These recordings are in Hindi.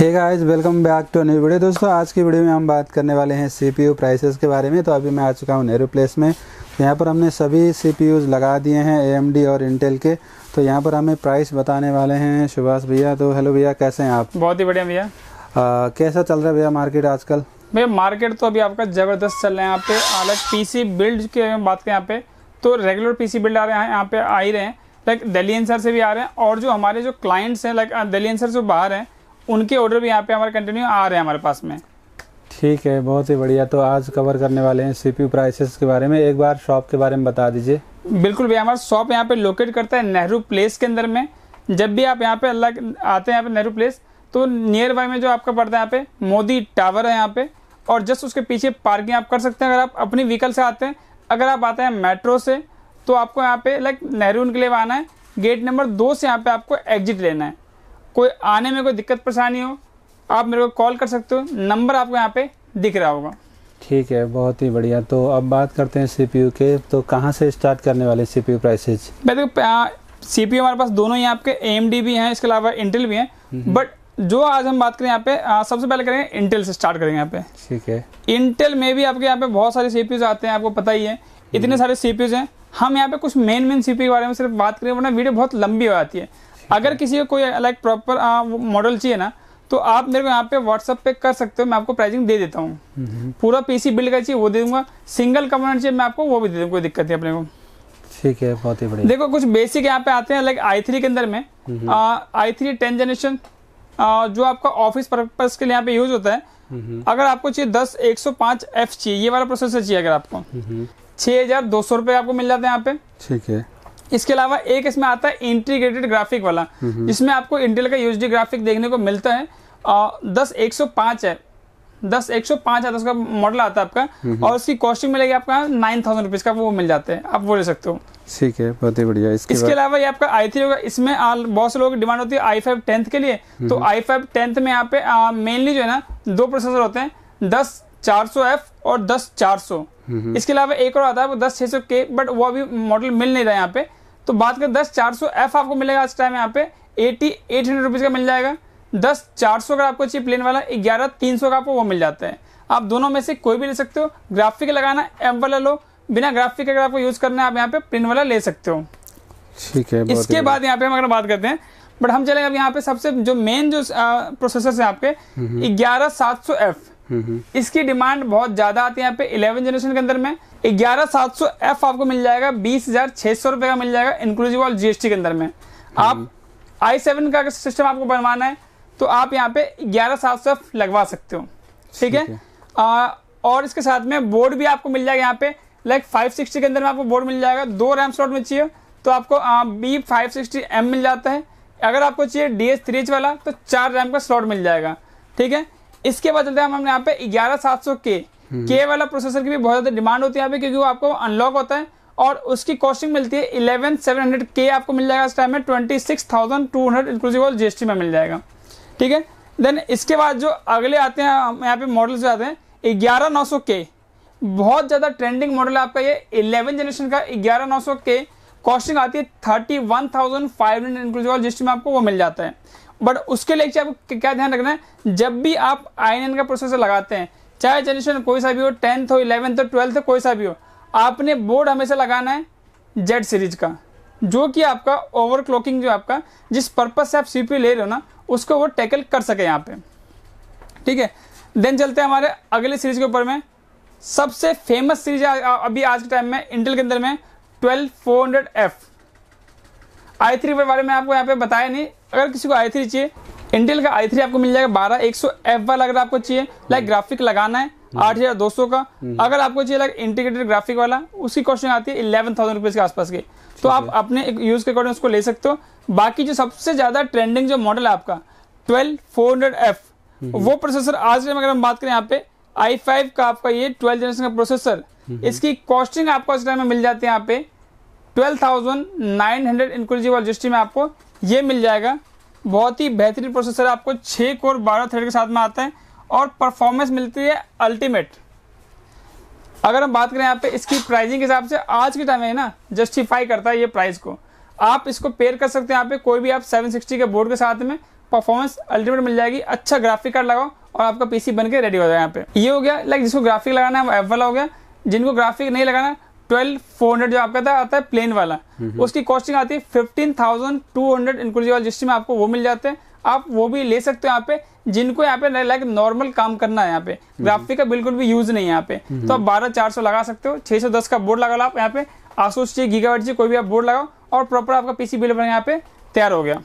Hey guys welcome back to new video दोस्तों आज की वीडियो में हम बात करने वाले हैं सीपीयू प्राइसेस के बारे में तो अभी मैं आ चुका हूँ नेहरू प्लेस में तो यहाँ पर हमने सभी सी लगा दिए हैं ए और इंटेल के तो यहाँ पर हमें प्राइस बताने वाले हैं सुभाष भैया तो हेलो भैया कैसे हैं आप बहुत ही बढ़िया भैया कैसा चल रहा है भैया मार्केट आजकल भैया मार्केट तो अभी आपका ज़बरदस्त चल रहा है यहाँ पे अलग पी बिल्ड के बात करें यहाँ पे तो रेगुलर पी बिल्ड आ रहे हैं यहाँ पे आ ही रहे हैं लाइक दिल्ली एनसर से भी आ रहे हैं और जो हमारे जो क्लाइंट्स हैं लाइक दिल्ली एनसर से बाहर हैं उनके ऑर्डर भी यहाँ पे हमारे कंटिन्यू आ रहे हैं हमारे पास में ठीक है बहुत ही बढ़िया तो आज कवर करने वाले हैं सीपी प्राइसेस के बारे में एक बार शॉप के बारे में बता दीजिए बिल्कुल भैया हमारा शॉप यहाँ पे लोकेट करता है नेहरू प्लेस के अंदर में जब भी आप यहाँ पे अल्लाह आते हैं यहाँ पे नेहरू प्लेस तो नियर बाय में जो आपका पड़ता है यहाँ पे मोदी टावर है यहाँ पे और जस्ट उसके पीछे पार्किंग आप कर सकते हैं अगर आप अपनी व्हीकल से आते हैं अगर आप आते हैं मेट्रो से तो आपको यहाँ पे लाइक नेहरू के लिए आना है गेट नंबर दो से यहाँ पे आपको एग्जिट लेना है कोई आने में कोई दिक्कत परेशानी हो आप मेरे को कॉल कर सकते हो नंबर आपको यहाँ पे दिख रहा होगा ठीक है बहुत ही बढ़िया तो अब बात करते हैं सीपीयू के तो कहाँ से स्टार्ट करने वाले सीपीयू प्राइसेज देखो सीपीयू हमारे पास दोनों ही आपके एम भी हैं इसके अलावा इंटेल भी हैं बट जो आज हम बात करें यहाँ पे सबसे पहले करेंगे इंटेल से स्टार्ट करेंगे यहाँ पे ठीक है इंटेल में भी आपके यहाँ पे बहुत सारे सीपीयूज आते हैं आपको पता ही है इतने हम्म। सारे सीपीयूज हैं हम यहाँ पे कुछ मेन मेन सीपीयू के बारे में सिर्फ बात करें वरना वीडियो बहुत लंबी हो जाती है अगर किसी को कोई लाइक प्रॉपर मॉडल चाहिए ना तो आप मेरे को यहाँ पे व्हाट्सअप पे कर सकते हो मैं आपको प्राइसिंग दे देता हूँ पूरा पीसी बिल्ड का चाहिए वो दे दूंगा सिंगल कंपोनेंट चाहिए मैं आपको वो भी दे दूंगा कोई दिक्कत नहीं अपने को ठीक है बहुत ही बढ़िया देखो कुछ बेसिक यहाँ पे आते हैं लाइक आई थ्री के अंदर में आई थ्री टेन जनरेशन जो आपका ऑफिस पर्पज के लिए यहाँ पे यूज होता है अगर आपको चाहिए दस एक सौ पांच एफ चाहिए ये वाला प्रोसेसर चाहिए अगर आपको छह हजार दो सौ रुपए आपको मिल जाते हैं यहाँ पे ठीक है इसके अलावा एक इसमें आता है इंटीग्रेटेड ग्राफिक वाला इसमें आपको इंटेल का यूएसडी ग्राफिक देखने को मिलता है और दस एक सौ पांच है दस एक सौ पांच आता है तो उसका मॉडल आता है आपका और उसकी कॉस्टिंग मिलेगी आपका नाइन थाउजेंड रुपीज़ का वो मिल जाता है आप वो ले सकते हो ठीक है बहुत ही बढ़िया इसके, इसके अलावा ये आपका आई थ्री होगा इसमें बहुत से लोगों की डिमांड होती है आई फाइव टेंथ के लिए तो आई फाइव टेंथ में यहाँ पे मेनली जो है ना दो प्रोसेसर होते हैं दस चार सौ एफ और दस चार सौ इसके अलावा एक और आता है वो दस छह सौ के बट वो अभी मॉडल मिल नहीं रहा है यहाँ पे तो बात करें दस चार सौ एफ आपको मिलेगा इस टाइम यहाँ पे एटी एट हंड्रेड रुपीज़ का मिल जाएगा दस चार सौ अगर आपको चाहिए प्लेन वाला ग्यारह तीन सौ का आपको वो मिल जाता है आप दोनों में से कोई भी ले सकते हो ग्राफिक लगाना एम वाला लो बिना ग्राफिक अगर आपको यूज़ करना है आप यहाँ पे प्लेन वाला ले सकते हो ठीक है इसके बाद यहाँ पे हम अगर बात करते हैं बट हम चलेंगे अब यहाँ पे सबसे जो मेन जो प्रोसेसर है आपके हम्म, हम्म। ग्यारह सात सौ एफ इसकी डिमांड बहुत ज्यादा आती है यहाँ पे इलेवन जनरेशन के अंदर में ग्यारह सात सौ एफ आपको मिल जाएगा बीस हजार छह सौ रुपए का मिल जाएगा इंक्लूसिव और जीएसटी के अंदर में आप आई सेवन का सिस्टम आपको बनवाना है तो आप यहाँ पे ग्यारह सात सौ एफ लगवा सकते हो ठीक है आ, और इसके साथ में बोर्ड भी आपको मिल जाएगा यहाँ पे लाइक फाइव सिक्सटी के अंदर में आपको बोर्ड मिल जाएगा दो रैम स्लॉट में चाहिए तो आपको बी फाइव सिक्सटी एम मिल जाता है अगर आपको चाहिए डी एस थ्री एच वाला तो चार रैम का स्लॉट मिल जाएगा ठीक है इसके बाद चलते हैं हम हमने यहाँ पे ग्यारह सात सौ के हम्म। के वाला प्रोसेसर की भी बहुत ज्यादा डिमांड होती है यहाँ पे क्योंकि वो आपको अनलॉक होता है और उसकी कॉस्टिंग मिलती है इलेवन सेवन हंड्रेड के आपको मिल जाएगा इस टाइम में twenty six thousand two hundred inclusive और जीएसटी में मिल जाएगा ठीक है देन इसके बाद जो अगले आते हैं हम यहाँ पे मॉडल जो आते हैं ग्यारह नौ सौ के बहुत ज़्यादा ट्रेंडिंग मॉडल है आपका ये इलेवन जनरेशन का ग्यारह नौ सौ के कॉस्टिंग आती है thirty one thousand five hundred inclusive और जीएसटी में आपको वो मिल जाता है बट उसके लिए आपको क्या ध्यान रखना है जब भी आप आई का प्रोसेसर लगाते हैं चाहे जनरेशन कोई सा भी हो टेंथ हो इलेवेंथ हो ट्वेल्थ हो कोई सा भी हो आपने बोर्ड हमेशा लगाना है जेड सीरीज का जो कि आपका ओवर जो आपका जिस पर्पज से आप सी ले रहे हो ना उसको वो टैकल कर सके यहाँ पे ठीक है देन चलते हैं हमारे अगले सीरीज के ऊपर में सबसे फेमस सीरीज अभी आज के टाइम में इंटेल के अंदर में twelve four hundred F I three के बारे में आपको यहाँ पे बताया नहीं अगर किसी को आई थ्री चाहिए इंटेल का आई थ्री आपको मिल जाएगा बारह एक सौ एफ वाला अगर आपको चाहिए लाइक ग्राफिक लगाना है हम्म। आठ हजार दो सौ का हम्म। अगर आपको चाहिए लाइक इंटीग्रेटेड ग्राफिक वाला उसकी कॉस्टिंग आती है इलेवन थाउजेंड रुपीज के आसपास के तो आप अपने यूज के अकॉर्डिंग उसको ले सकते हो बाकी जो सबसे ज्यादा ट्रेंडिंग जो मॉडल है आपका ट्वेल्व फोर हंड्रेड एफ वो प्रोसेसर आज के अगर हम बात करें यहाँ पे आई फाइव का आपका ये ट्वेल्थ जनरेशन का प्रोसेसर हम्म, इसकी कॉस्टिंग आपको इस टाइम में मिल जाती है यहाँ पे twelve thousand nine hundred inclusive registry में आपको ये मिल जाएगा बहुत ही बेहतरीन प्रोसेसर आपको छः कोर बारह थ्रेड के साथ में आता है और परफॉर्मेंस मिलती है अल्टीमेट अगर हम बात करें यहाँ पे इसकी प्राइसिंग के हिसाब से आज के टाइम है ना जस्टिफाई करता है ये प्राइस को आप इसको पेयर कर सकते हैं यहाँ पे कोई भी आप 760 के बोर्ड के साथ में परफॉर्मेंस अल्टीमेट मिल जाएगी अच्छा ग्राफिक कार्ड लगाओ और आपका पीसी बनके रेडी हो जाएगा यहाँ पे ये हो गया लाइक जिसको ग्राफिक लगाना है वो एफ वाला हो गया जिनको ग्राफिक नहीं लगाना ट्वेल्व फोर हंड्रेड जो आपका था आता है प्लेन वाला उसकी कॉस्टिंग आती है fifteen thousand two hundred inclusive जिससे आपको वो मिल जाते हैं आप वो भी ले सकते हो यहाँ पे जिनको यहाँ पे लाइक नॉर्मल काम करना है यहाँ पे ग्राफिक का बिल्कुल भी यूज नहीं है यहाँ पे तो आप बारह चार सौ लगा सकते हो छह सौ दस का बोर्ड लगा लो आप यहाँ पे आसूस चाहिए गीगावाट चाहिए कोई भी आप बोर्ड लगाओ और प्रॉपर आपका पीसी बिल यहाँ पे तैयार हो गया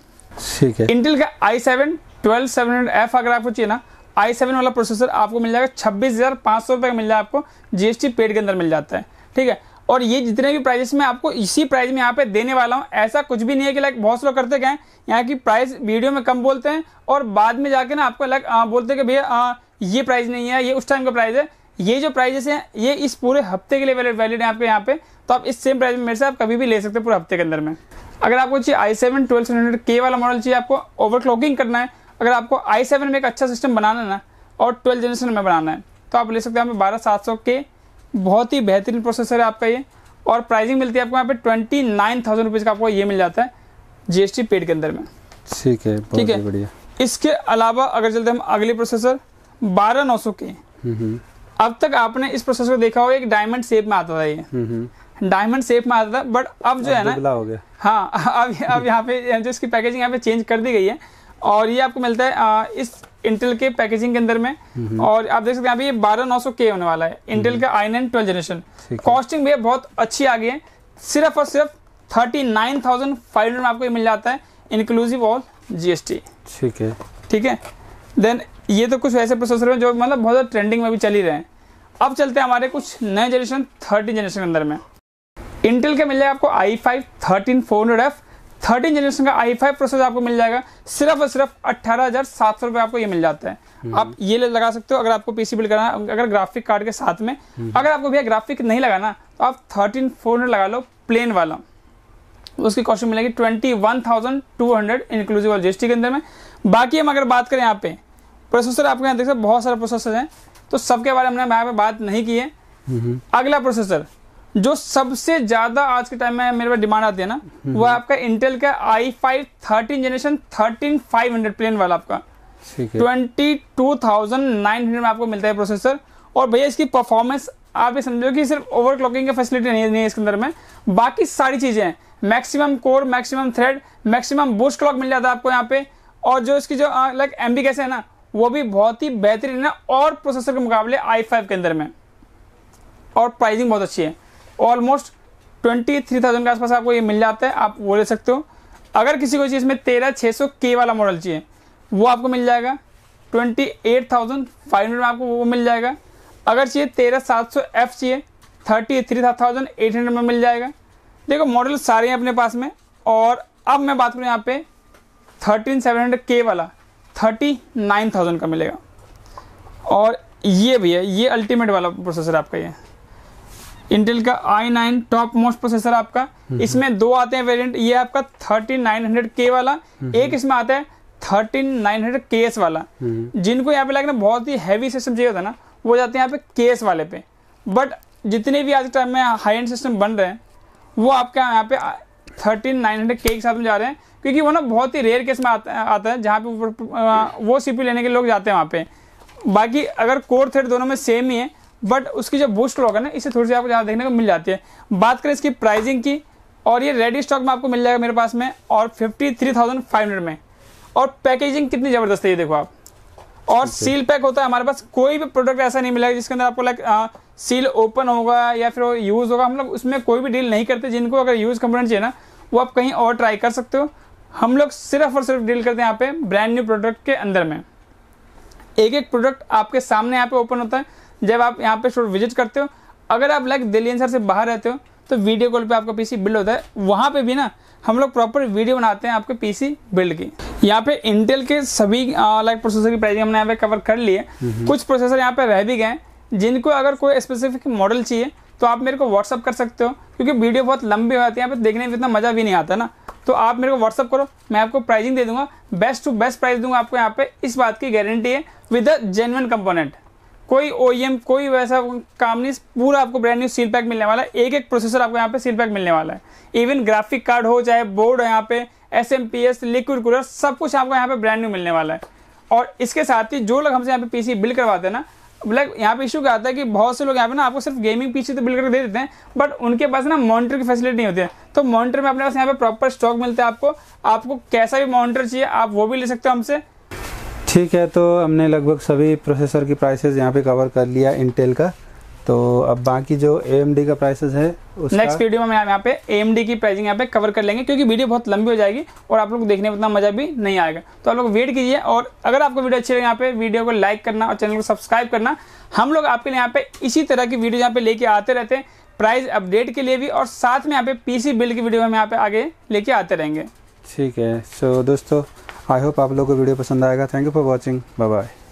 ठीक है इंटेल का I seven twelve seven hundred F अगर आपको चाहिए ना आई सेवन वाला प्रोसेसर आपको मिल जाएगा छब्बीस हजार पांच सौ रुपए का मिल जाएगा आपको जीएसटी पेड के अंदर मिल जाता है ठीक है और ये जितने भी प्राइजेस मैं आपको इसी प्राइस में यहाँ पे देने वाला हूँ ऐसा कुछ भी नहीं है कि लाइक बहुत से लोग करते गए यहाँ की प्राइस वीडियो में कम बोलते हैं और बाद में जाके ना आपको लाइक बोलते हैं कि भैया ये प्राइस नहीं है ये उस टाइम का प्राइस है ये जो प्राइजेस हैं ये इस पूरे हफ्ते के लिए वैलिड वैलिड है आपके यहाँ पे तो आप इस सेम प्राइस में मेरे से आप कभी भी ले सकते हैं पूरे हफ्ते के अंदर में अगर आपको चाहिए आई सेवन ट्वेल्व हंड्रेड के वाला मॉडल चाहिए आपको ओवरक्लॉकिंग करना है अगर आपको आई सेवन में एक अच्छा सिस्टम बनाना है और ट्वेल्थ जनरेशन में बनाना है तो आप ले सकते हैं पे बारह सात सौ के बहुत ही बेहतरीन प्रोसेसर है आपका ये और प्राइसिंग मिलती है आपको यहाँ पे ट्वेंटी नाइन थाउजेंड रुपीज़ का आपको ये मिल जाता है जीएसटी पेड के अंदर में ठीक है ठीक है बढ़िया इसके अलावा अगर चलते हम अगले प्रोसेसर बारह नौ सौ के अब तक आपने इस प्रोसेसर को देखा होगा एक डायमंड शेप में आता था ये डायमंड शेप में आता था बट अब जो है ना हो गया हाँ अब अब यहाँ पे जो इसकी पैकेजिंग यहाँ पे चेंज कर दी गई है और ये आपको मिलता है इस इंटेल के पैकेजिंग के अंदर में और आप देख सकते हैं अभी ये बारह नौ सौ के होने वाला है इंटेल का I nine twelve generation costing भी बहुत अच्छी आ गई है सिर्फ और सिर्फ thirty nine thousand five hundred में आपको ये मिल जाता है इंक्लूसिव ऑल जीएसटी ठीक है ठीक है देन ये तो कुछ ऐसे प्रोसेसर हैं जो मतलब बहुत ज़्यादा ट्रेंडिंग में भी चल ही रहे हैं अब चलते हैं हमारे कुछ नए जनरेशन थर्टीन जनरेशन के अंदर में इंटेल के मिल जाएगा आपको I five thirteen four hundred F thirteen generation का आई फाइव प्रोसेस आपको मिल जाएगा सिर्फ और सिर्फ अट्ठारह हजार सात सौ रुपए आपको ये मिल जाता है हम्म। आप ये लगा सकते हो अगर आपको पीसी बिल्ड करना अगर ग्राफिक कार्ड के साथ में हम्म। अगर आपको भैया ग्राफिक नहीं लगाना तो आप थर्टीन फोर हंड्रेड लगा लो प्लेन वाला उसकी कॉस्टिंग मिलेगी twenty one thousand two hundred inclusive और जीएसटी के अंदर में बाकी हम अगर बात करें यहाँ पे प्रोसेसर आपके यहाँ देख सकते बहुत सारे प्रोसेसर हैं तो सबके बारे में हमने यहाँ पे बात नहीं की है हम्म। अगला प्रोसेसर जो सबसे ज्यादा आज के टाइम में मेरे पास डिमांड आती है ना हम्म। वो आपका इंटेल का I five thirteen generation thirteen five hundred plain वाला आपका twenty two thousand nine hundred में आपको मिलता है प्रोसेसर और भैया इसकी परफॉर्मेंस आप ये समझो कि सिर्फ ओवर क्लॉकिंग की फैसिलिटी नहीं, नहीं है इसके अंदर में बाकी सारी चीज़ें हैं maximum core maximum thread maximum boost clock मिल जाता है आपको यहाँ पे और जो इसकी जो लाइक एम बी कैसे है ना वो भी बहुत ही बेहतरीन है और प्रोसेसर के मुकाबले आई फाइव के अंदर में और प्राइसिंग बहुत अच्छी है ऑलमोस्ट ट्वेंटी थ्री थाउजेंड के आसपास आपको ये मिल जाता है आप वो ले सकते हो अगर किसी को चीज़ में तेरह छः सौ के वाला मॉडल चाहिए वो आपको मिल जाएगा twenty eight thousand five hundred में आपको वो मिल जाएगा अगर चाहिए तेरह सात सौ एफ चाहिए thirty three thousand eight hundred में मिल जाएगा देखो मॉडल सारे हैं अपने पास में और अब मैं बात करूँ यहाँ पे थर्टीन सेवन हंड्रेड के वाला थर्टी नाइन थाउजेंड का मिलेगा और ये भी है ये अल्टीमेट वाला प्रोसेसर आपका ये इंटेल का I nine topmost processor आपका हम्म, इसमें हम्म। दो आते हैं वेरिएंट ये आपका थर्टी नाइन हंड्रेड के वाला हम्म, एक इसमें आता है thirteen nine hundred K S वाला जिनको यहाँ पे लगना बहुत ही हैवी सिस्टम चाहिए होता है ना वो जाते हैं यहाँ पे के एस वाले पे बट जितने भी आज के टाइम में हाई एंड सिस्टम बन रहे हैं वो आपके यहाँ पे थर्टीन नाइन हंड्रेड के साथ में जा रहे हैं क्योंकि वो ना बहुत ही रेयर केस में आता आता है जहाँ पे वो सीपी लेने के लोग जाते हैं वहाँ पे बाकी अगर कोर थ्रेड दोनों में सेम ही है बट उसकी जो बूस्ट लॉक है ना इसे थोड़ी सी आपको ज़्यादा देखने को मिल जाती है बात करें इसकी प्राइसिंग की और ये रेडी स्टॉक में आपको मिल जाएगा मेरे पास में और fifty three thousand five hundred में और पैकेजिंग कितनी ज़बरदस्त है ये देखो आप और सील पैक होता है हमारे पास कोई भी प्रोडक्ट ऐसा नहीं मिलेगा जिसके अंदर आपको लाइक सील ओपन होगा या फिर वो यूज़ होगा हम लोग उसमें कोई भी डील नहीं करते जिनको अगर यूज़ कंपोनेंट चाहिए ना वो आप कहीं और ट्राई कर सकते हो हम लोग सिर्फ और सिर्फ डील करते हैं यहाँ पे ब्रांड न्यू प्रोडक्ट के अंदर में एक एक प्रोडक्ट आपके सामने यहाँ पे ओपन होता है जब आप यहाँ पे स्टोर विजिट करते हो अगर आप लाइक दिल्ली एनसर से बाहर रहते हो तो वीडियो कॉल पे आपका पीसी बिल्ड होता है वहाँ पे भी ना हम लोग प्रॉपर वीडियो बनाते हैं आपके पीसी बिल्ड की यहाँ पे इंटेल के सभी लाइक प्रोसेसर की प्राइसिंग हमने यहाँ पे कवर कर लिए कुछ प्रोसेसर यहाँ पे रह भी गए जिनको अगर कोई स्पेसिफिक मॉडल चाहिए तो आप मेरे को व्हाट्सअप कर सकते हो क्योंकि वीडियो बहुत लंबी हो जाती है यहाँ पे देखने में इतना मज़ा भी नहीं आता ना तो आप मेरे को व्हाट्सअप करो मैं आपको प्राइसिंग दे दूंगा बेस्ट टू बेस्ट प्राइस दूंगा आपको यहाँ पे इस बात की गारंटी है विद अ जेनवन कंपोनेंट कोई ओ e कोई वैसा काम नहीं पूरा आपको ब्रांड न्यू सील पैक मिलने वाला है एक एक प्रोसेसर आपको यहाँ पे सील पैक मिलने वाला है इवन ग्राफिक कार्ड हो चाहे बोर्ड हो यहाँ पे S M P S liquid cooler सब कुछ आपको यहाँ पे ब्रांड न्यू मिलने वाला है और इसके साथ ही जो लोग हमसे यहाँ पे पीसी बिल करवाते हैं ना लाइक यहाँ पे इशू क्या आता है कि बहुत से लोग यहाँ पे ना आपको सिर्फ गेमिंग पीसी तो बिल करके दे देते हैं बट उनके पास ना मॉनिटर की फैसिलिटी नहीं होती है तो मॉनिटर में अपने पास यहाँ पे प्रॉपर स्टॉक मिलता है आपको आपको कैसा भी मॉनिटर चाहिए आप वो भी ले सकते हो हमसे ठीक है तो हमने लगभग सभी प्रोसेसर की प्राइसेस यहाँ पे कवर कर लिया इंटेल का तो अब बाकी जो ए का प्राइसेस है नेक्स्ट वीडियो में हम यहाँ पे ए की प्राइसिंग यहाँ पे कवर कर लेंगे क्योंकि वीडियो बहुत लंबी हो जाएगी और आप लोग देखने में उतना मजा भी नहीं आएगा तो आप लोग वेट कीजिए और अगर आपको वीडियो अच्छी लगे यहाँ पे वीडियो को लाइक करना और चैनल को सब्सक्राइब करना हम लोग आपके लिए यहाँ पे इसी तरह की वीडियो यहाँ पे लेके आते रहते हैं प्राइस अपडेट के लिए भी और साथ में यहाँ पे पी बिल्ड की वीडियो हम यहाँ पे आगे लेके आते रहेंगे ठीक है सो दोस्तों आई होप आप लोगों को वीडियो पसंद आएगा thank you for watching bye bye